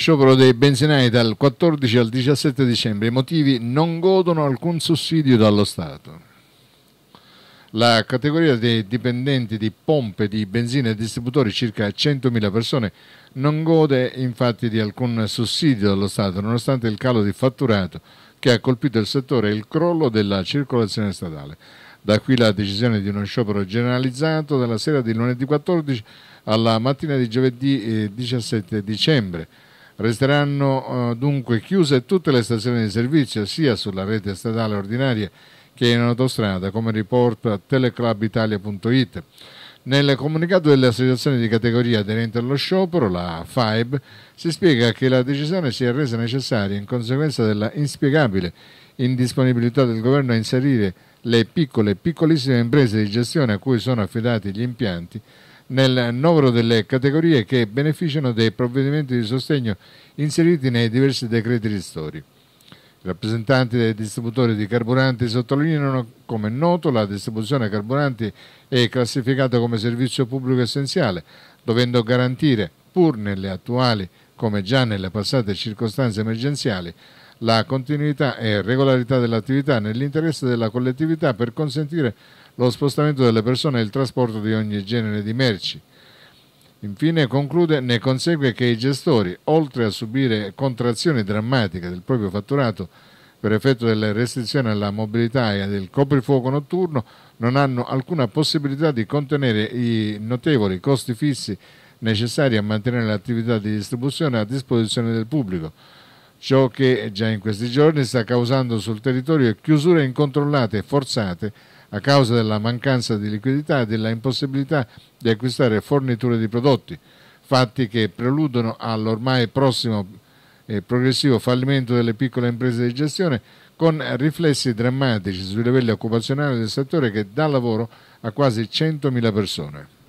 Sciopero dei benzinai dal 14 al 17 dicembre. I motivi non godono alcun sussidio dallo Stato. La categoria dei dipendenti di pompe di benzina e distributori, circa 100.000 persone, non gode infatti di alcun sussidio dallo Stato, nonostante il calo di fatturato che ha colpito il settore e il crollo della circolazione statale. Da qui la decisione di uno sciopero generalizzato dalla sera di lunedì 14 alla mattina di giovedì 17 eh, dicembre Resteranno eh, dunque chiuse tutte le stazioni di servizio, sia sulla rete stradale ordinaria che in autostrada, come riporta teleclubitalia.it. Nel comunicato delle associazioni di categoria aderente allo sciopero, la FAIB, si spiega che la decisione si è resa necessaria in conseguenza della inspiegabile indisponibilità del governo a inserire le piccole e piccolissime imprese di gestione a cui sono affidati gli impianti nel novero delle categorie che beneficiano dei provvedimenti di sostegno inseriti nei diversi decreti ristori. I rappresentanti dei distributori di carburanti sottolineano come è noto la distribuzione carburanti è classificata come servizio pubblico essenziale, dovendo garantire, pur nelle attuali come già nelle passate circostanze emergenziali, la continuità e regolarità dell'attività nell'interesse della collettività per consentire lo spostamento delle persone e il trasporto di ogni genere di merci. Infine conclude, ne consegue che i gestori, oltre a subire contrazioni drammatiche del proprio fatturato per effetto delle restrizioni alla mobilità e del coprifuoco notturno, non hanno alcuna possibilità di contenere i notevoli costi fissi necessari a mantenere l'attività di distribuzione a disposizione del pubblico Ciò che già in questi giorni sta causando sul territorio è chiusure incontrollate e forzate a causa della mancanza di liquidità e della impossibilità di acquistare forniture di prodotti, fatti che preludono all'ormai prossimo e eh, progressivo fallimento delle piccole imprese di gestione con riflessi drammatici sui livelli occupazionali del settore che dà lavoro a quasi 100.000 persone.